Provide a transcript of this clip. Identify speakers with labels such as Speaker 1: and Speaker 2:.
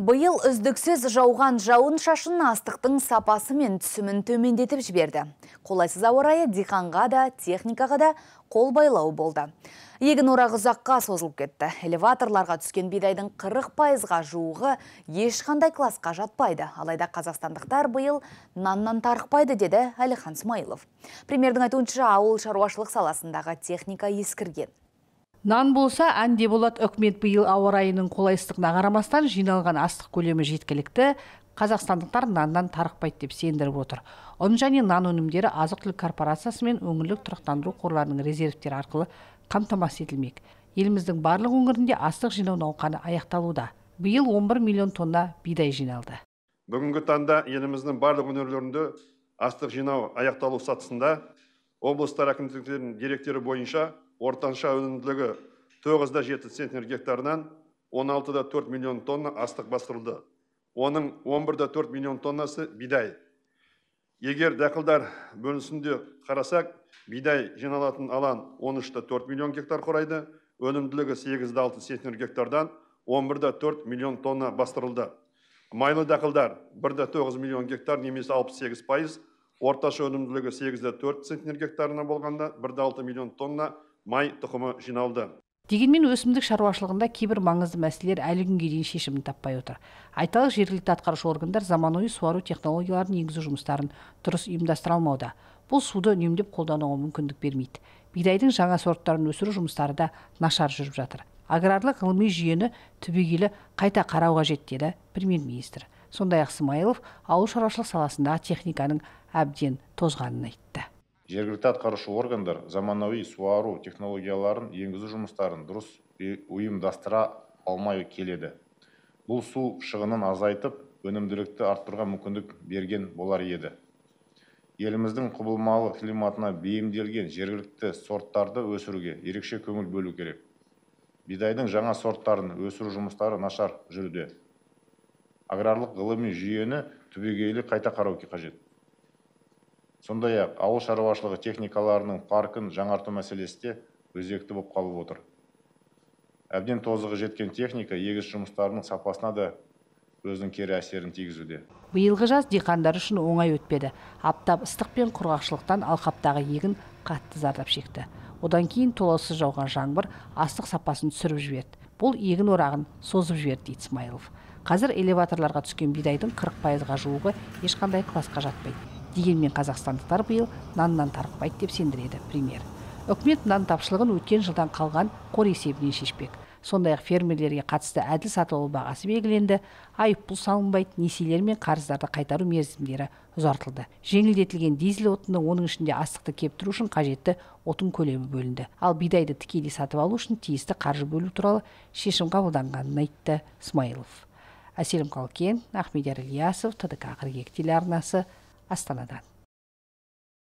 Speaker 1: Бұйыл үздіксіз жауған жауын шашын астықтың сапасы мен түсімін төмендетіп жіберді. Қолайсыз райы диқанға да, техникаға да қол байлау болды. Егін орағы ұзаққа созылып кетті. Элеваторларға түскен бидайдың 40 пайызға жуығы ешқандай класқа жатпайды. Алайда қазақстандықтар бұйыл наннан тарықпайды, деді Әлихан Смайылов. Премьердің айтуынша ауыл шаруашылық саласындағы техника ескірген
Speaker 2: нан болса әнде болады үкімет биыл ауа райының қолайсыздығына қарамастан жиналған астық көлемі жеткілікті қазақстандықтар наннан тарықпайды деп сендіріп отыр ұн және нан өнімдері азық түлік корпорациясы мен өңірлік тұрақтандыру қорларының резервтері арқылы қамтамасыз етілмек еліміздің барлық өңірінде астық жинау науқаны аяқталуда биыл 11 миллион тонна бидай жиналды
Speaker 3: бүгінгі таңда еліміздің барлық өңірлерінде астық жинау аяқталу сатысында облыстар әкімдіктерінің деректері бойынша ортанша өнімділігі тоғыз да жеті центнер гектарынан он алты да төрт миллион тонна астық бастырылды оның он бір да төрт миллион тоннасы бидай егер дақылдар бөлінісінде қарасақ бидай жиналатын алан он үш те төрт миллион гектар құрайды өнімділігі сегіз де алты центнер гектардан он бір де төрт миллион тонна бастырылды майлы дақылдар бір де тоғыз миллион гектар немесе алпыс сегіз пайыз орташа өнімділігі сегіз де төрт центнер гектарына болғанда бір де алты миллион тонна май тұқымы жиналды
Speaker 2: дегенмен өсімдік шаруашылығында кейбір маңызды мәселелер әлі күнге дейін шешімін таппай отыр айталық жергілікті атқарушы органдар заманауи суару технологияларын енгізу жұмыстарын дұрыс ұйымдастыра алмауда бұл суды үнемдеп қолдануға мүмкіндік бермейді бидайдың жаңа сорттарын өсіру жұмыстары да нашар жүріп жатыр аграрлық ғылыми жүйені түбегейлі қайта қарау қажет деді премьер министр сондай ақ смайылов ауыл шаруашылық саласындағы техниканың әбден тозғанын айтты
Speaker 4: жергілікті атқарушы органдар заманауи суару технологияларын енгізу жұмыстарын дұрыс ұйымдастыра алмай келеді бұл су шығынын азайтып өнімділікті арттыруға мүмкіндік берген болар еді еліміздің құбылмалы климатына бейімделген жергілікті сорттарды өсіруге ерекше көңіл бөлу керек бидайдың жаңа сорттарын өсіру жұмыстары нашар жүруде аграрлық ғылыми жүйені түбегейлі қайта қарау қажет сондай ақ ауыл шаруашылығы техникаларының паркін жаңарту мәселесі де өзекті болып қалып отыр әбден тозығы жеткен техника егіс жұмыстарының сапасына да өзінің кері әсерін тигізуде
Speaker 2: биылғы жаз диқандар үшін оңай өтпеді аптап ыстық пен құрғақшылықтан алқаптағы егін қатты зардап шекті одан кейін толассыз жауған жаңбыр астық сапасын түсіріп жіберді бұл егін орағын созып жіберді дейді смайылов қазір элеваторларға түскен бидайдың қырық пайызға жуығы ешқандай классқа жатпайды дегенмен қазақстандықтар биыл наннан тарықпайды деп сендіреді премьер үкімет нан тапшылығын өткен жылдан қалған қор есебінен шешпек сондай ақ фермерлерге қатысты әділ сатып алу бағасы белгіленді айыппұл салынбайды несиелер мен қарыздарды қайтару мерзімдері ұзартылды жеңілдетілген дизель отыны оның ішінде астықты кептіру үшін қажетті отын көлемі бөлінді ал бидайды тікелей сатып алу үшін тиісті қаржы бөлу туралы шешім қабылданғанын айтты смайылов
Speaker 1: әселім қалкен ахмедияр ілиясов тдк қыркүйек телеарнасы астанадан